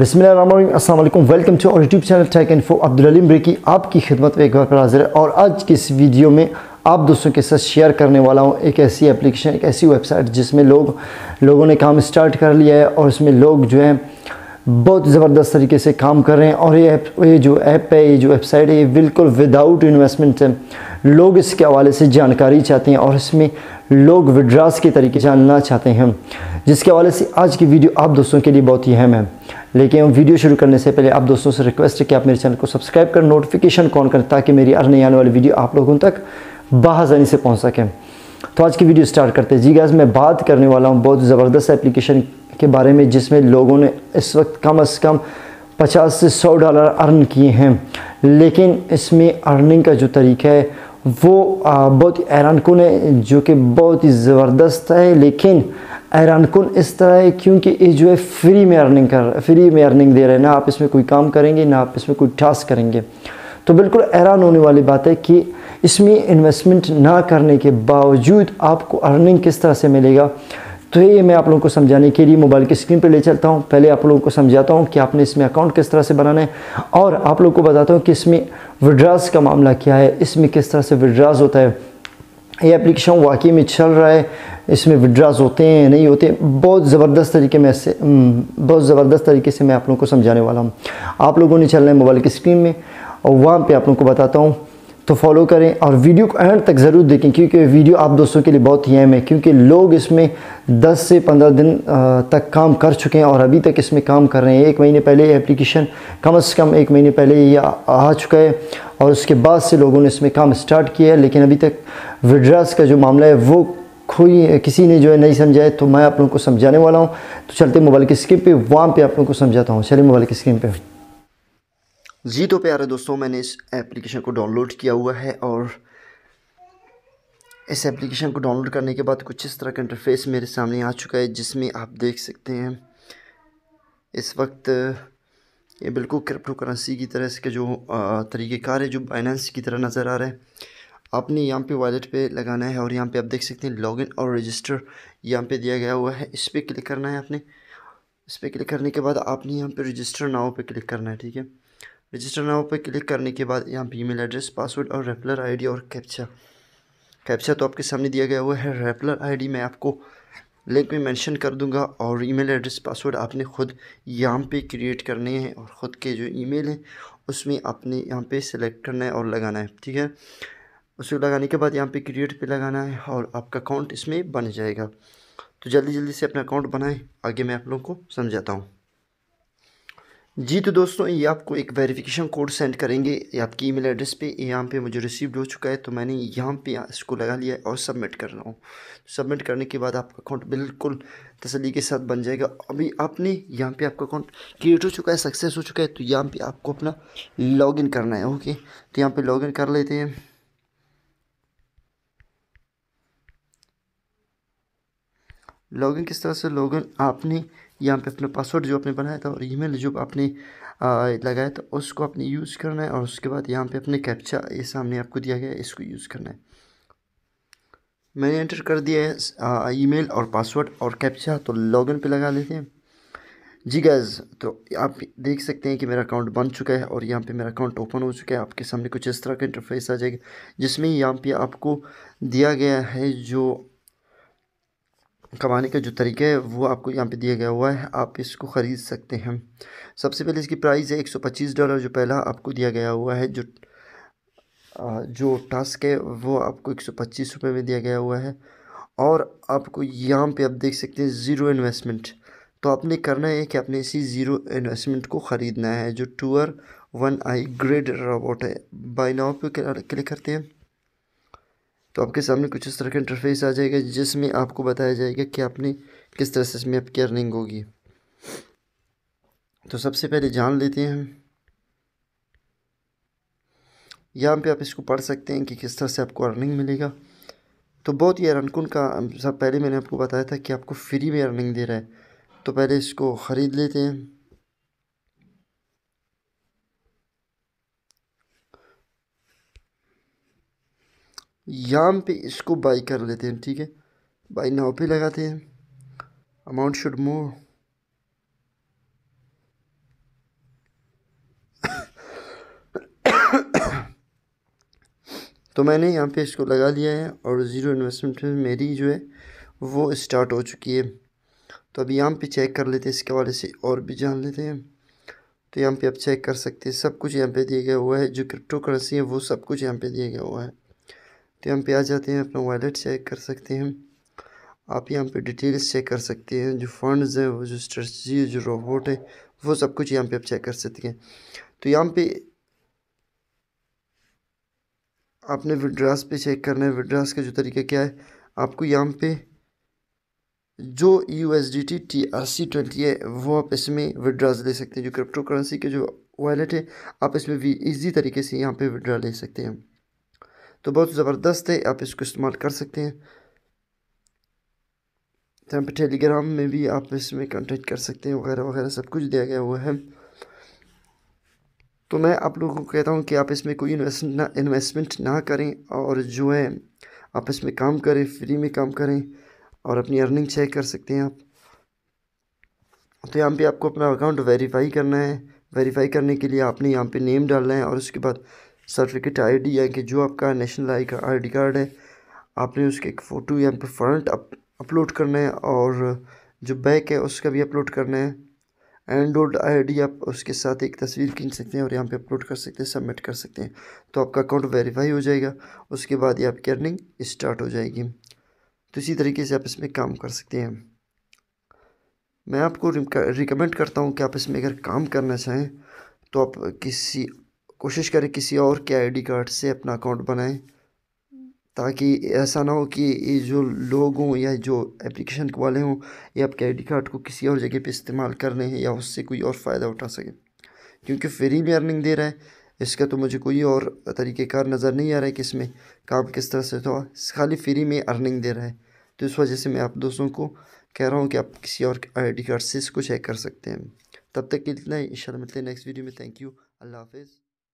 अस्सलाम वालेकुम welcome to our YouTube channel tech for Abdulalim ब्रेकी आपकी खिदमत में एक बार हाजिर है और आज की इस वीडियो में आप दोस्तों के साथ शेयर करने वाला हूँ एक ऐसी एप्लीकेशन एक ऐसी वेबसाइट जिसमें लोग लोगों ने काम स्टार्ट कर लिया है और इसमें लोग जो है बहुत ज़बरदस्त तरीके से काम कर रहे हैं और ये ऐप ये जो ऐप है ये जो वेबसाइट है ये बिल्कुल विदाउट इन्वेस्टमेंट है लोग इसके हवाले से जानकारी चाहते हैं और इसमें लोग विड्रास के तरीके जानना चाहते हैं जिसके हवाले से आज की वीडियो आप दोस्तों के लिए बहुत ही अहम है लेकिन वीडियो शुरू करने से पहले आप दोस्तों से रिक्वेस्ट है कि आप मेरे चैनल को सब्सक्राइब कर नोटिफिकेशन कॉन करें ताकि मेरी हर आने वाली वीडियो आप लोगों तक बाहजानी से पहुँच सकें तो आज की वीडियो स्टार्ट करते हैं जी गैस मैं बात करने वाला हूँ बहुत ज़बरदस्त एप्लीकेशन के बारे में जिसमें लोगों ने इस वक्त कम अज़ कम पचास से सौ डॉलर अर्न किए हैं लेकिन इसमें अर्निंग का जो तरीका है वो बहुत हैरान कन है जो कि बहुत ही ज़बरदस्त है लेकिन हैरान कन इस तरह है क्योंकि ये जो है फ्री में अर्निंग कर फ्री में अर्निंग दे रहे हैं ना आप इसमें कोई काम करेंगे ना आप इसमें कोई टास्क करेंगे तो बिल्कुल हैरान होने वाली बात है कि इसमें इन्वेस्टमेंट ना करने के बावजूद आपको अर्निंग किस तरह से मिलेगा तो ये मैं आप लोगों को समझाने के लिए मोबाइल की स्क्रीन पर ले चलता हूँ पहले आप लोगों को समझाता हूँ कि आपने इसमें अकाउंट किस तरह से बनाना है और आप लोगों को बताता हूँ कि इसमें विड्रास का मामला क्या है इसमें किस तरह से विड्रास होता है ये एप्लीकेशन वाकई में चल रहा है इसमें विड्राज होते हैं नहीं होते हैं। बहुत ज़बरदस्त तरीके में से हम्म, बहुत ज़बरदस्त तरीके से मैं आप लोगों को समझाने वाला हूँ आप लोगों ने चलना है मोबाइल की स्क्रीन में और वहाँ पे आप लोगों को बताता हूँ तो फॉलो करें और वीडियो को एंड तक ज़रूर देखें क्योंकि वीडियो आप दोस्तों के लिए बहुत ही अहम है क्योंकि लोग इसमें 10 से 15 दिन तक काम कर चुके हैं और अभी तक इसमें काम कर रहे हैं एक महीने पहले एप्लीकेशन कम से कम एक महीने पहले ये आ चुका है और उसके बाद से लोगों ने इसमें काम स्टार्ट किया है लेकिन अभी तक विड्रास का जो मामला है वो कोई किसी ने जो है नहीं समझा है तो मैं आप लोगों को समझाने वाला हूँ तो चलते मोबाइल की स्क्रीन पे वहाँ पे आप लोगों को समझाता हूँ चलिए मोबाइल की स्क्रीन पे जी तो प्यारे दोस्तों मैंने इस एप्लीकेशन को डाउनलोड किया हुआ है और इस एप्लीकेशन को डाउनलोड करने के बाद कुछ इस तरह का इंटरफेस मेरे सामने आ चुका है जिसमें आप देख सकते हैं इस वक्त ये बिल्कुल क्रिप्टो करेंसी की तरह इसके जो तरीक़ेकार है जो बाइनेंस की तरह नज़र आ रहा है आपने यहाँ पे वॉलेट पे लगाना है और यहाँ पे आप देख सकते हैं लॉगिन और रजिस्टर यहाँ पे दिया गया हुआ है इस पर क्लिक करना है आपने इस पर क्लिक करने के बाद आपने यहाँ पे रजिस्टर नाव पे क्लिक करना है ठीक है रजिस्टर नाव पे क्लिक करने के बाद यहाँ पे ईमेल एड्रेस पासवर्ड और रेपलर आईडी और कैप्चा कैप्चा तो आपके सामने दिया गया हुआ है रेपलर आई मैं आपको लिंक में मेंशन कर दूंगा और ईमेल एड्रेस पासवर्ड आपने खुद यहाँ पे क्रिएट करने हैं और ख़ुद के जो ईमेल है उसमें आपने यहाँ पे सेलेक्ट करना है और लगाना है ठीक है उसे लगाने के बाद यहाँ पे क्रिएट पे लगाना है और आपका अकाउंट इसमें बन जाएगा तो जल्दी जल्दी से अपना अकाउंट बनाएं आगे मैं आप लोगों को समझाता हूँ जी तो दोस्तों ये आपको एक वेरिफिकेशन कोड सेंड करेंगे आपकी ईमेल एड्रेस पे यहाँ पे मुझे रिसीव्ड हो चुका है तो मैंने यहाँ पे इसको लगा लिया है और सबमिट कर रहा हूँ सबमिट करने के बाद आपका अकाउंट बिल्कुल तसली के साथ बन जाएगा अभी आपने यहाँ पे आपका अकाउंट क्रिएट हो चुका है सक्सेस हो चुका है तो यहाँ पर आपको अपना लॉगिन करना है ओके तो यहाँ पर लॉग कर लेते हैं लॉगिन किस तरह से लॉगिन आपने यहाँ पे अपना पासवर्ड जो आपने बनाया था और ईमेल जो आपने लगाया था उसको आपने यूज़ करना है और उसके बाद यहाँ पे अपने कैप्चा ये सामने आपको दिया गया है इसको यूज़ करना है मैंने एंटर कर दिया है मेल और पासवर्ड और कैप्चा तो लॉगिन पे लगा लेते हैं जी गैज तो आप देख सकते हैं कि मेरा अकाउंट बन चुका है और यहाँ पे मेरा अकाउंट ओपन हो चुका है आपके सामने कुछ इस तरह का इंटरफेस आ जाएगा जिसमें यहाँ पे आपको दिया गया है जो कमाने के जो तरीके हैं वो आपको यहाँ पे दिया गया हुआ है आप इसको ख़रीद सकते हैं सबसे पहले इसकी प्राइस है एक सौ पच्चीस डॉलर जो पहला आपको दिया गया हुआ है जो जो टास्क है वो आपको एक सौ पच्चीस रुपये में दिया गया हुआ है और आपको यहाँ पे आप देख सकते हैं ज़ीरो इन्वेस्टमेंट तो आपने करना है कि आपने इसी ज़ीरो इन्वेस्टमेंट को ख़रीदना है जो टूअर वन आई ग्रेड रोबोट है बाई नाव पे क्लिक करते हैं तो आपके सामने कुछ इस तरह का इंटरफेस आ जाएगा जिसमें आपको बताया जाएगा कि आपने किस तरह से इसमें आपकी अर्निंग होगी तो सबसे पहले जान लेते हैं हम यहाँ पे आप इसको पढ़ सकते हैं कि किस तरह से आपको अर्निंग मिलेगा तो बहुत ही अरनकुन का सब पहले मैंने आपको बताया था कि आपको फ्री में अर्निंग दे रहा है तो पहले इसको ख़रीद लेते हैं यहाँ पे इसको बाई कर लेते हैं ठीक है बाई नाव पे लगाते हैं अमाउंट शुड मूव तो मैंने यहाँ पे इसको लगा लिया है और ज़ीरो इन्वेस्टमेंट में मेरी जो है वो स्टार्ट हो चुकी है तो अभी यहाँ पे चेक कर लेते हैं इसके हवाले से और भी जान लेते हैं तो यहाँ पे आप चेक कर सकते हैं सब कुछ यहाँ पे दिया गया हुआ है जो क्रिप्टो करेंसी है वो सब कुछ यहाँ पे दिया गया हुआ है तो यहाँ पे आ जाते हैं अपना वॉलेट चेक कर सकते हैं आप यहाँ पे डिटेल्स चेक कर सकते हैं जो फंड्स हैं वो जो स्ट्रेटी जो रोबोट है वो सब कुछ यहाँ पे आप चेक कर सकते हैं तो यहाँ पे आपने विड्रास पे चेक करना है विड्रास का जो तरीका क्या है आपको यहाँ पे जो U S D T T R C twenty है वो आप इसमें विड्रास ले सकते हैं जो क्रिप्टो करेंसी के जो वॉलेट है आप इसमें भी ईजी तरीके से यहाँ पे विड्रा ले सकते हैं तो बहुत ज़बरदस्त है आप इसको इस्तेमाल कर सकते हैं तो यहाँ पर टेलीग्राम में भी आप इसमें कॉन्टेक्ट कर सकते हैं वगैरह वगैरह सब कुछ दिया गया हुआ है तो मैं आप लोगों को कहता हूँ कि आप इसमें कोई इन्वेस्टमेंट ना इन्वेस्टमेंट ना करें और जो है आप इसमें काम करें फ्री में काम करें और अपनी अर्निंग चेक कर सकते हैं आप तो यहाँ पे आपको अपना अकाउंट वेरीफाई करना है वेरीफाई करने के लिए आपने यहाँ पे नेम डालना है और उसके बाद सर्टिफिकेट आईडी या कि जो आपका नेशनल आई का आई कार्ड है आपने उसके एक फ़ोटो यहाँ पर फ्रंट अपलोड करना है और जो बैक है उसका भी अपलोड करना है आई आईडी आप उसके साथ एक तस्वीर खींच सकते हैं और यहाँ पे अपलोड कर सकते हैं सबमिट कर सकते हैं तो आपका अकाउंट वेरीफाई हो जाएगा उसके बाद ये आपकी अर्निंग स्टार्ट हो जाएगी तो इसी तरीके से आप इसमें काम कर सकते हैं मैं आपको रिकमेंड करता हूँ कि आप इसमें अगर काम करना चाहें तो आप किसी कोशिश करें किसी और के आईडी कार्ड से अपना अकाउंट बनाएं ताकि ऐसा ना हो कि ये जो लोग हों या जो एप्लीकेशन वाले हों ये आपके आईडी कार्ड को किसी और जगह पे इस्तेमाल कर हैं या उससे कोई और फ़ायदा उठा सकें क्योंकि फ्री में अर्निंग दे रहा है इसका तो मुझे कोई और तरीक़ेकार नज़र नहीं आ रहा है कि इसमें काम किस तरह से था खाली फ्री में अर्निंग दे रहा है तो इस वजह से मैं आप दोस्तों को कह रहा हूँ कि आप किसी और आई कार्ड से इसको चेक कर सकते हैं तब तक के इतना ही इंशाल्लाह मिलते हैं नेक्स्ट वीडियो में थैंक यू अल्लाह हाफिज़